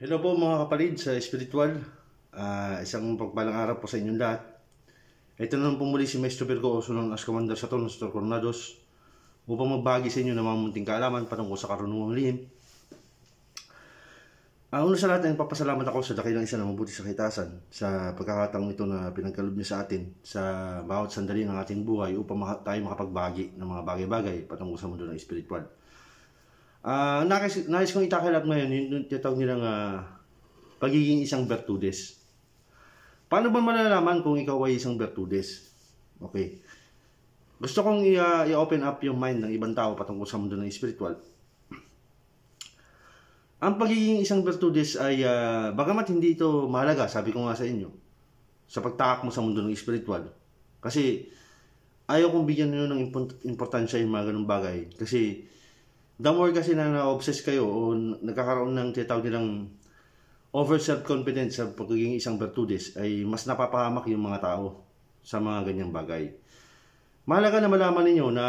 Hello po mga kapalid sa Spiritual. Uh, ah, isang pagpalang araw po sa inyong lahat. Ito na lang po muli si Maestro Virgo Osolon as Commander sa Tornos Tornados upang magbagi sa inyo ng mga munting kaalaman patungkol sa karunungang lihim. Uh, una sa lahat ay papasalamat ako sa dakilang isa na mabuti sa kitasan sa pagkakataong ito na pinagkalob niya sa atin sa bawat sandali ng ating buhay upang maka- tayo makapagbagi ng mga bagay-bagay patungkol sa mundo ng spiritual. Uh, ah, nais, nais kong itakalap yun, yung tinatawag nilang uh, pagiging isang Bertudes. Paano ba malalaman kung ikaw ay isang Bertudes? Okay. Gusto kong ah, i-open up yung mind ng ibang tao patungkol sa mundo ng spiritual. Ang pagiging isang Bertudes ay uh, bagamat hindi ito mahalaga, sabi ko nga sa inyo, sa pagtakak mo sa mundo ng spiritual. Kasi ayaw kong bigyan nyo ng importansya yung mga ganung bagay. Kasi the more kasi na na-obsess kayo o nagkakaroon ng tinatawag nilang over self-confidence sa pagiging isang Bertudes ay mas napapahamak yung mga tao sa mga ganyang bagay. Mahalaga na malaman ninyo na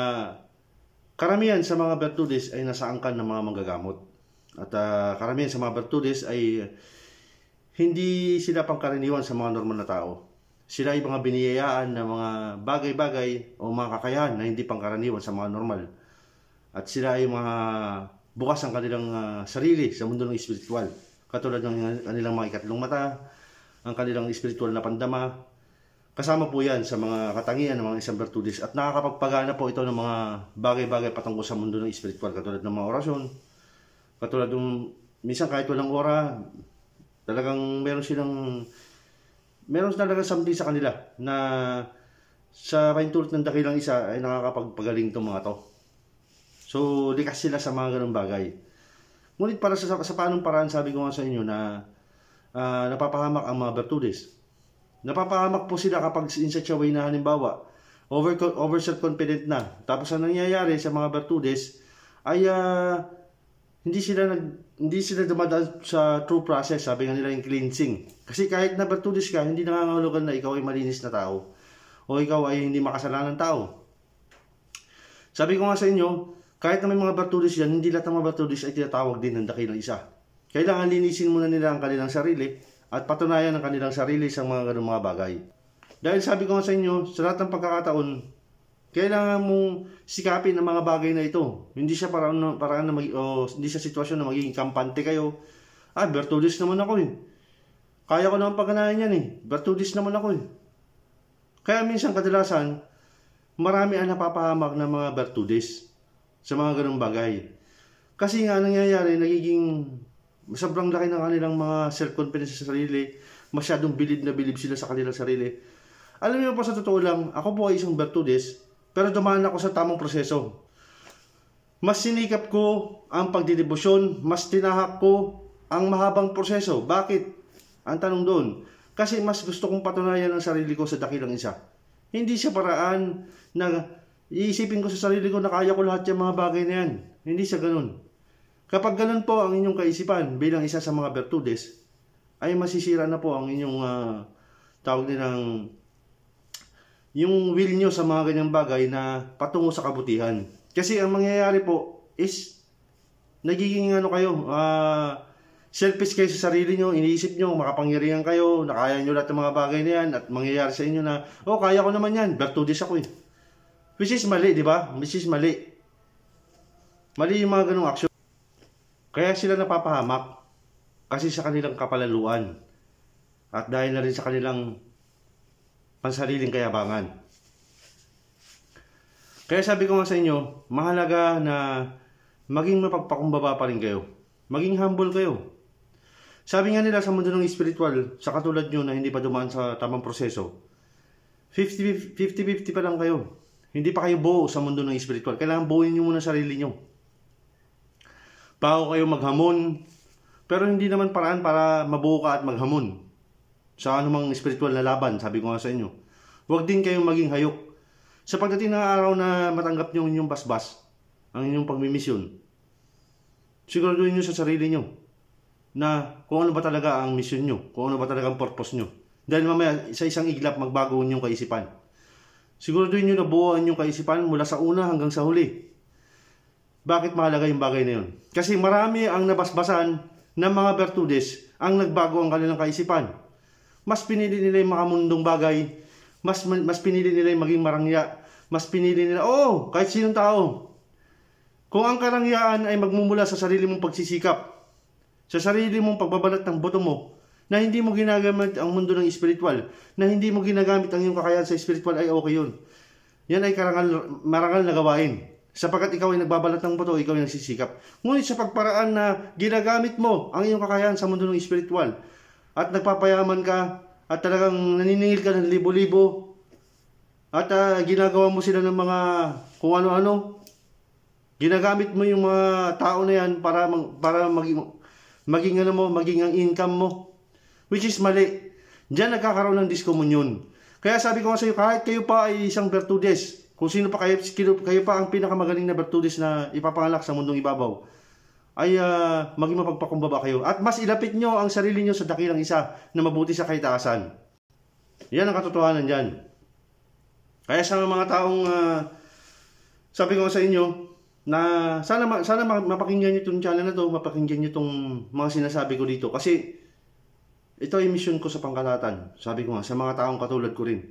karamihan sa mga Bertudes ay nasa angkan ng mga manggagamot. At uh, karamihan sa mga Bertudes ay hindi sila pangkaraniwan sa mga normal na tao. Sila ay mga biniyayaan ng mga bagay-bagay o mga kakayahan na hindi pangkaraniwan sa mga normal at sila ay mga bukas ang kanilang uh, sarili sa mundo ng espiritual. Katulad ng kanilang mga ikatlong mata, ang kanilang espiritual na pandama. Kasama po yan sa mga katangian ng mga isang bertulis at nakakapagpagana po ito ng mga bagay-bagay patungkol sa mundo ng espiritual katulad ng mga orasyon. Katulad ng minsan kahit walang ora, talagang meron silang meron talaga something sa kanila na sa paintulot ng dakilang isa ay nakakapagpagaling itong mga to. So, likas sila sa mga ganung bagay. Ngunit para sa, sa paanong paraan, sabi ko nga sa inyo na uh, napapahamak ang mga virtudes. Napapahamak po sila kapag in such a way na halimbawa, over, over self-confident na. Tapos ang nangyayari sa mga virtudes ay uh, hindi sila nag hindi sila dumadaan sa true process, sabi nga nila yung cleansing. Kasi kahit na virtudes ka, hindi nangangahulugan na ikaw ay malinis na tao o ikaw ay hindi makasalanan tao. Sabi ko nga sa inyo, kahit na may mga Bartulis yan, hindi lahat ng mga Bartulis ay tinatawag din ng dakilang isa. Kailangan linisin muna nila ang kanilang sarili at patunayan ang kanilang sarili sa mga ganung mga bagay. Dahil sabi ko sa inyo, sa lahat ng pagkakataon, kailangan mong sikapin ang mga bagay na ito. Hindi siya parang na, parang na mag, o, hindi siya sitwasyon na magiging kampante kayo. Ah, Bertulis naman ako eh. Kaya ko naman pagganahan yan eh. Bertulis naman ako eh. Kaya minsan kadalasan, marami ang napapahamak ng mga Bertulis sa mga ganung bagay. Kasi nga nangyayari, nagiging sobrang laki ng kanilang mga self-confidence sa sarili, masyadong bilib na bilib sila sa kanilang sarili. Alam niyo po sa totoo lang, ako po ay isang Bertudes, pero dumaan ako sa tamang proseso. Mas sinikap ko ang pagdidebosyon, mas tinahak ko ang mahabang proseso. Bakit? Ang tanong doon. Kasi mas gusto kong patunayan ang sarili ko sa dakilang isa. Hindi sa paraan na iisipin ko sa sarili ko na kaya ko lahat yung mga bagay na yan. Hindi sa ganun. Kapag ganun po ang inyong kaisipan bilang isa sa mga bertudes, ay masisira na po ang inyong uh, tawag nilang yung will nyo sa mga ganyang bagay na patungo sa kabutihan. Kasi ang mangyayari po is nagiging ano kayo, uh, selfish kayo sa sarili nyo, iniisip nyo, makapangyarihan kayo, nakaya nyo lahat ng mga bagay na yan at mangyayari sa inyo na, oh, kaya ko naman yan, bertudes ako eh. Which is mali, di ba? Which is mali. Mali yung mga ganong action. Kaya sila napapahamak kasi sa kanilang kapalaluan at dahil na rin sa kanilang pansariling kayabangan. Kaya sabi ko nga sa inyo, mahalaga na maging mapagpakumbaba pa rin kayo. Maging humble kayo. Sabi nga nila sa mundo ng spiritual, sa katulad nyo na hindi pa dumaan sa tamang proseso, 50-50 pa lang kayo. Hindi pa kayo buo sa mundo ng spiritual. Kailangan buuin nyo muna sarili nyo. Bago kayo maghamon, pero hindi naman paraan para mabuo ka at maghamon sa anumang spiritual na laban, sabi ko nga sa inyo. Huwag din kayong maging hayok. Sa pagdating ng araw na matanggap nyo inyong basbas, ang inyong pagmimisyon, siguraduhin nyo sa sarili nyo na kung ano ba talaga ang mission nyo, kung ano ba talaga ang purpose nyo. Dahil mamaya, sa isang iglap, magbago yung kaisipan. Siguraduhin nyo na buuan yung kaisipan mula sa una hanggang sa huli. Bakit mahalaga yung bagay na yun? Kasi marami ang nabasbasan ng mga Bertudes ang nagbago ang kanilang kaisipan. Mas pinili nila yung makamundong bagay, mas, mas pinili nila yung maging marangya, mas pinili nila, oo, oh, kahit sinong tao. Kung ang karangyaan ay magmumula sa sarili mong pagsisikap, sa sarili mong pagbabalat ng buto mo, na hindi mo ginagamit ang mundo ng spiritual, na hindi mo ginagamit ang iyong kakayahan sa spiritual, ay okay yun. Yan ay karangal, marangal na gawain. Sapagkat ikaw ay nagbabalat ng bato, ikaw ay nagsisikap. Ngunit sa pagparaan na ginagamit mo ang iyong kakayahan sa mundo ng spiritual, at nagpapayaman ka, at talagang naniningil ka ng libo-libo, at uh, ginagawa mo sila ng mga kung ano-ano, ginagamit mo yung mga tao na yan para, para maging, maging, ano mo, maging ang income mo, Which is mali. Diyan nagkakaroon ng diskomunyon. Kaya sabi ko nga sa iyo, kahit kayo pa ay isang Bertudes, kung sino pa kayo, kayo pa ang pinakamagaling na Bertudes na ipapangalak sa mundong ibabaw, ay uh, maging mapagpakumbaba kayo. At mas ilapit nyo ang sarili nyo sa dakilang isa na mabuti sa kaitaasan. Yan ang katotohanan dyan. Kaya sa mga taong uh, sabi ko sa inyo, na sana sana mapakinggan niyo tong channel na to, mapakinggan niyo tong mga sinasabi ko dito kasi ito ay misyon ko sa pangkalatan, sabi ko nga, sa mga taong katulad ko rin.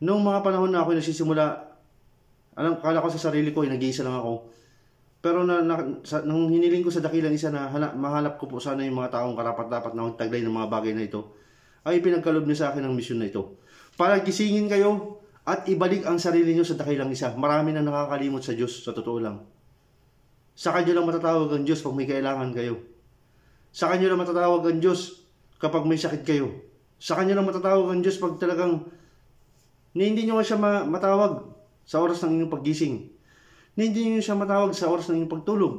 Noong mga panahon na ako nagsisimula, alam, kala ko sa sarili ko, nag-iisa lang ako. Pero na, na, sa, nung hiniling ko sa dakilang isa na hala, mahanap ko po sana yung mga taong karapat-dapat na taglay ng mga bagay na ito, ay pinagkalob niya sa akin ang misyon na ito. Para gisingin kayo at ibalik ang sarili niyo sa dakilang isa. Marami na nakakalimot sa Diyos, sa totoo lang. Sa Kanya lang matatawag ang Diyos pag may kailangan kayo. Sa Kanya lang matatawag ang Diyos kapag may sakit kayo. Sa kanya lang matatawag ang Diyos pag talagang na hindi nyo siya matawag sa oras ng inyong paggising. Na hindi nyo siya matawag sa oras ng inyong pagtulog.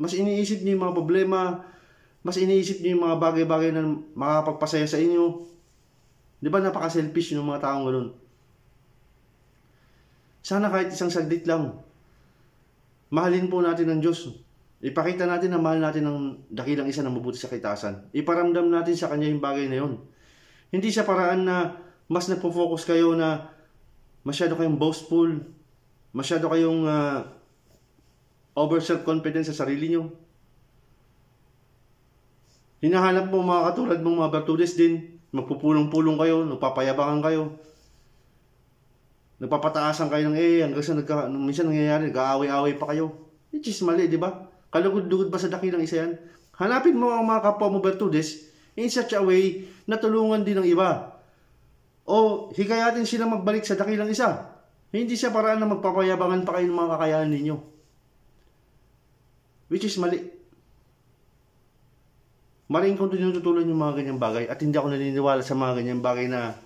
Mas iniisip niyo yung mga problema, mas iniisip niyo yung mga bagay-bagay na makakapagpasaya sa inyo. Di ba napaka-selfish yung mga taong ganun? Sana kahit isang saglit lang, mahalin po natin ang Diyos. Ipakita natin na mahal natin ng dakilang isa na mabuti sa kitasan. Iparamdam natin sa kanya yung bagay na yun. Hindi sa paraan na mas nagpo-focus kayo na masyado kayong boastful, masyado kayong uh, over self-confidence sa sarili nyo. Hinahanap mo mga katulad mong mga Bertudes din, magpupulong-pulong kayo, nagpapayabangan kayo, nagpapataasan kayo ng eh, hanggang sa nagka, minsan nangyayari, nag-aaway-aaway pa kayo. Which is mali, di ba? Kalugod-lugod ba sa dakilang isa yan? Hanapin mo ang mga kapwa mo Bertudes in such a way na tulungan din ng iba. O hikayatin sila magbalik sa dakilang isa. Hindi siya paraan na magpapayabangan pa kayo ng mga kakayahan ninyo. Which is mali. Maring kung tinututulan yung mga ganyang bagay at hindi ako naniniwala sa mga ganyang bagay na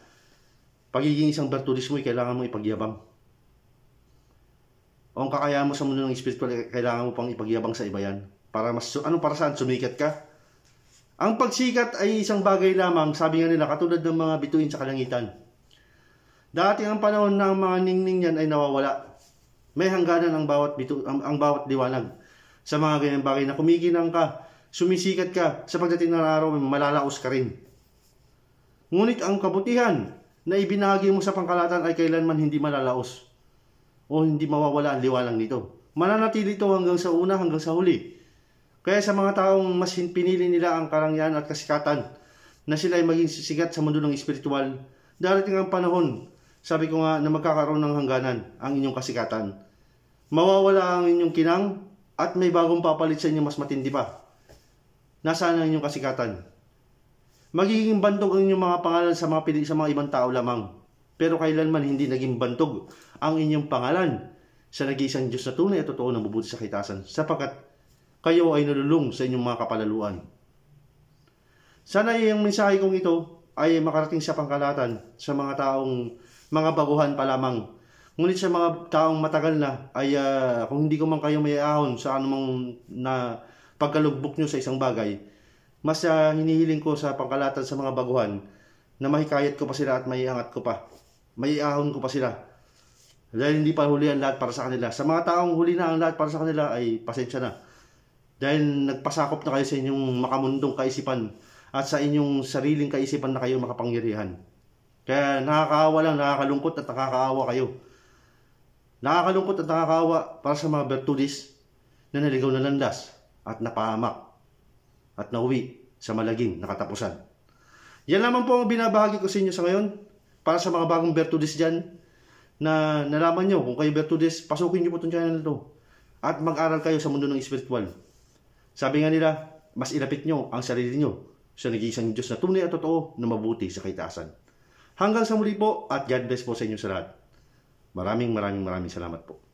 pagiging isang Bertudes mo, kailangan mong ipagyabang kung kakaya mo sa mundo ng spiritual, eh, kailangan mo pang ipagyabang sa iba yan. Para mas, ano para saan? Sumikat ka? Ang pagsikat ay isang bagay lamang, sabi nga nila, katulad ng mga bituin sa kalangitan. Dati ang panahon ng mga ningning yan ay nawawala. May hangganan ang bawat, bitu, ang, ang bawat liwanag sa mga ganyan bagay na kumikinang ka, sumisikat ka, sa pagdating ng araw, malalaos ka rin. Ngunit ang kabutihan na ibinahagi mo sa pangkalatan ay kailanman hindi malalaos o hindi mawawala ang liwanag nito. Mananatili ito hanggang sa una, hanggang sa huli. Kaya sa mga taong mas pinili nila ang karangyaan at kasikatan na sila ay maging sisigat sa mundo ng espiritual, darating ang panahon, sabi ko nga, na magkakaroon ng hangganan ang inyong kasikatan. Mawawala ang inyong kinang at may bagong papalit sa inyo mas matindi pa. Nasaan ang inyong kasikatan? Magiging bandog ang inyong mga pangalan sa mga, pili, sa mga ibang tao lamang pero kailanman hindi naging bantog ang inyong pangalan sa nag-iisang Diyos na tunay at totoo na mabuti sa kitasan, sapagkat kayo ay nalulung sa inyong mga kapalaluan. Sana yung mensahe kong ito ay makarating sa pangkalatan sa mga taong mga baguhan pa lamang. Ngunit sa mga taong matagal na ay uh, kung hindi ko man kayo mayaahon sa anumang na pagkalugbok nyo sa isang bagay, mas uh, hinihiling ko sa pangkalatan sa mga baguhan na mahikayat ko pa sila at maiangat ko pa may iahon ko pa sila. Dahil hindi pa huli ang lahat para sa kanila. Sa mga taong huli na ang lahat para sa kanila ay pasensya na. Dahil nagpasakop na kayo sa inyong makamundong kaisipan at sa inyong sariling kaisipan na kayo makapangyarihan. Kaya nakakaawa lang, nakakalungkot at nakakaawa kayo. Nakakalungkot at nakakaawa para sa mga Bertulis na naligaw na landas at napahamak at nauwi sa malaging nakatapusan. Yan naman po ang binabahagi ko sa inyo sa ngayon para sa mga bagong Bertudis dyan, na nalaman nyo, kung kayo Bertudis, pasukin nyo po itong channel to. At mag-aral kayo sa mundo ng spiritual. Sabi nga nila, mas ilapit nyo ang sarili nyo sa nag-iisang Diyos na tunay at totoo na mabuti sa kaitaasan. Hanggang sa muli po at God bless po sa inyo sa lahat. Maraming maraming maraming salamat po.